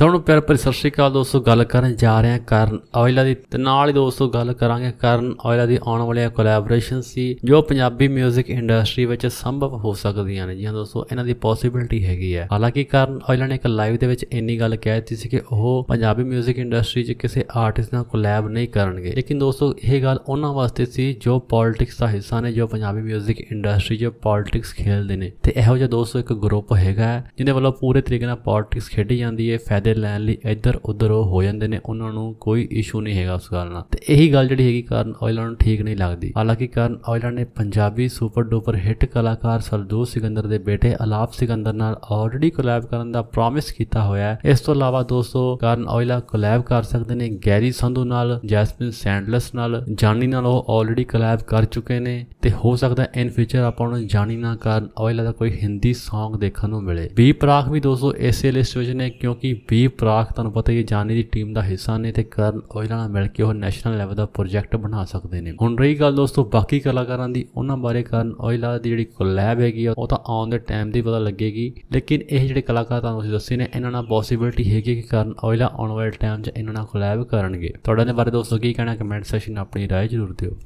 ਸਭ ਨੂੰ ਪਿਆਰ ਭਰੀ ਸਤਿ ਸ਼੍ਰੀ ਅਕਾਲ ਦੋਸਤੋ ਗੱਲ ਕਰਨ ਜਾ ਰਹੇ ਹਾਂ ਕਰਨ ਆਇਲਾ ਦੀ ਤੇ ਨਾਲ ਹੀ ਦੋਸਤੋ ਗੱਲ ਕਰਾਂਗੇ ਕਰਨ ਆਇਲਾ ਦੀ ਆਉਣ ਵਾਲੀਆਂ ਕੋਲੈਬੋਰੇਸ਼ਨ ਸੀ ਜੋ ਪੰਜਾਬੀ 뮤직 ਇੰਡਸਟਰੀ ਵਿੱਚ ਸੰਭਵ ਹੋ ਸਕਦੀਆਂ ਨੇ ਜੀ ਦੋਸਤੋ ਇਹਨਾਂ ਦੀ ਪੋਸਿਬਿਲਟੀ ਹੈਗੀ ਹੈ ਹਾਲਾਂਕਿ ਕਰਨ ਆਇਲਾ ਨੇ ਇੱਕ ਲਾਈਵ ਦੇ ਵਿੱਚ ਇੰਨੀ ਗੱਲ ਕਹਿ ਦਿੱਤੀ ਸੀ ਕਿ ਉਹ ਪੰਜਾਬੀ 뮤직 ਇੰਡਸਟਰੀ 'ਚ ਕਿਸੇ ਆਰਟਿਸਟ ਨਾਲ ਕੋਲੈਬ ਨਹੀਂ ਕਰਨਗੇ ਲੇਕਿਨ ਦੋਸਤੋ ਇਹ ਗੱਲ ਉਹਨਾਂ ਵਾਸਤੇ ਸੀ ਜੋ ਪੋਲਿਟਿਕਸ ਦਾ ਹਿੱਸਾ ਨੇ ਜੋ ਪੰਜਾਬੀ 뮤직 ਇੰਡਸਟਰੀ 'ਚ ਪੋਲਿਟਿਕਸ ਖੇਡਦੇ ਨੇ ਤੇ ਇਹੋ ਜਿਹਾ ਦੋਸਤੋ ਇੱਕ ਗਰੁੱਪ ਹੈਗਾ ਜਿਹਦੇ ਵੱਲੋਂ ਪੂਰੇ ਤਰੀਕੇ ਨਾਲ ਪੋਲਿਟਿਕਸ ਖੇਡੀ ਜਾਂਦੀ ਹੈ ਫਾਇਦੇ ਫਾਇਦੇ ਲੈਣ ਲਈ ਇੱਧਰ ਉੱਧਰ ਹੋ ਜਾਂਦੇ ਨੇ ਉਹਨਾਂ ਨੂੰ ਕੋਈ ਇਸ਼ੂ ਨਹੀਂ ਹੈਗਾ ਉਸ ਗੱਲ ਨਾਲ ਤੇ ਇਹੀ ਗੱਲ ਜਿਹੜੀ ਹੈਗੀ ਕਰਨ ਆਇਲੈਂਡ ਨੂੰ ਠੀਕ ਨਹੀਂ ਲੱਗਦੀ ਹਾਲਾਂਕਿ ਕਰਨ ਆਇਲੈਂਡ ਨੇ ਪੰਜਾਬੀ ਸੁਪਰ ਡੂਪਰ ਹਿੱਟ ਕਲਾਕਾਰ ਸਰਦੂਰ ਸਿਕੰਦਰ ਦੇ ਬੇਟੇ ਅਲਾਪ ਸਿਕੰਦਰ ਨਾਲ ਆਲਰੇਡੀ ਕੋਲੈਬ ਕਰਨ ਦਾ ਪ੍ਰੋਮਿਸ ਕੀਤਾ ਹੋਇਆ ਹੈ ਇਸ ਤੋਂ ਇਲਾਵਾ ਦੋਸਤੋ ਕਰਨ ਆਇਲਾ ਕੋਲੈਬ ਕਰ ਸਕਦੇ ਨੇ ਗੈਰੀ ਸੰਧੂ ਨਾਲ ਜੈਸਮਿਨ ਸੈਂਡਲਸ ਨਾਲ ਜਾਨੀ ਨਾਲ ਉਹ ਆਲਰੇਡੀ ਕੋਲੈਬ ਕਰ ਚੁੱਕੇ ਨੇ ਤੇ ਹੋ ਸਕਦਾ ਇਨ ਫਿਊਚਰ ਆਪਾਂ ਨੂੰ ਜਾਨੀ ਨਾਲ ਕਰਨ ਆਇਲਾ ਦਾ ਕੋਈ ਹਿੰਦੀ Song ਦੇਖਣ ਨੂੰ ਮਿਲੇ ਵੀ ਪ੍ਰਾਖ ਵੀ ਦੋਸਤੋ ਇਸੇ ਲਿਸਟ ਵਿੱਚ ਨੇ ਕਿਉਂਕਿ ਵੀ ਸੰਦੀਪ ਪ੍ਰਾਖ ਤੁਹਾਨੂੰ ਪਤਾ ਹੀ ਜਾਨੀ ਦੀ ਟੀਮ ਦਾ ਹਿੱਸਾ ਨੇ ਤੇ ਕਰਨ ਓਇਲਾ ਨਾਲ ਮਿਲ ਕੇ ਉਹ ਨੈਸ਼ਨਲ ਲੈਵਲ ਦਾ ਪ੍ਰੋਜੈਕਟ ਬਣਾ ਸਕਦੇ ਨੇ ਹੁਣ ਰਹੀ ਗੱਲ ਦੋਸਤੋ ਬਾਕੀ ਕਲਾਕਾਰਾਂ ਦੀ ਉਹਨਾਂ ਬਾਰੇ ਕਰਨ ਓਇਲਾ ਦੀ ਜਿਹੜੀ ਕੋਲੈਬ ਹੈਗੀ ਉਹ ਤਾਂ ਆਉਣ ਦੇ ਟਾਈਮ ਦੀ ਪਤਾ ਲੱਗੇਗੀ ਲੇਕਿਨ ਇਹ ਜਿਹੜੇ ਕਲਾਕਾਰ ਤੁਹਾਨੂੰ ਅਸੀਂ ਦੱਸੇ ਨੇ ਇਹਨਾਂ ਨਾਲ ਪੋਸਿਬਿਲਿਟੀ ਹੈਗੀ ਕਿ ਕਰਨ ਓਇਲਾ ਆਉਣ ਵਾਲੇ ਟਾਈਮ 'ਚ ਇਹਨਾਂ ਨਾਲ ਕੋਲੈਬ ਕਰਨਗੇ ਤੁਹਾਡਾ ਨੇ ਬਾਰੇ ਦੋਸਤੋ ਕੀ ਕਹਿਣਾ ਕਮੈਂਟ ਸੈਕਸ਼ਨ ਆਪਣੀ رائے ਜ਼ਰੂਰ ਦਿਓ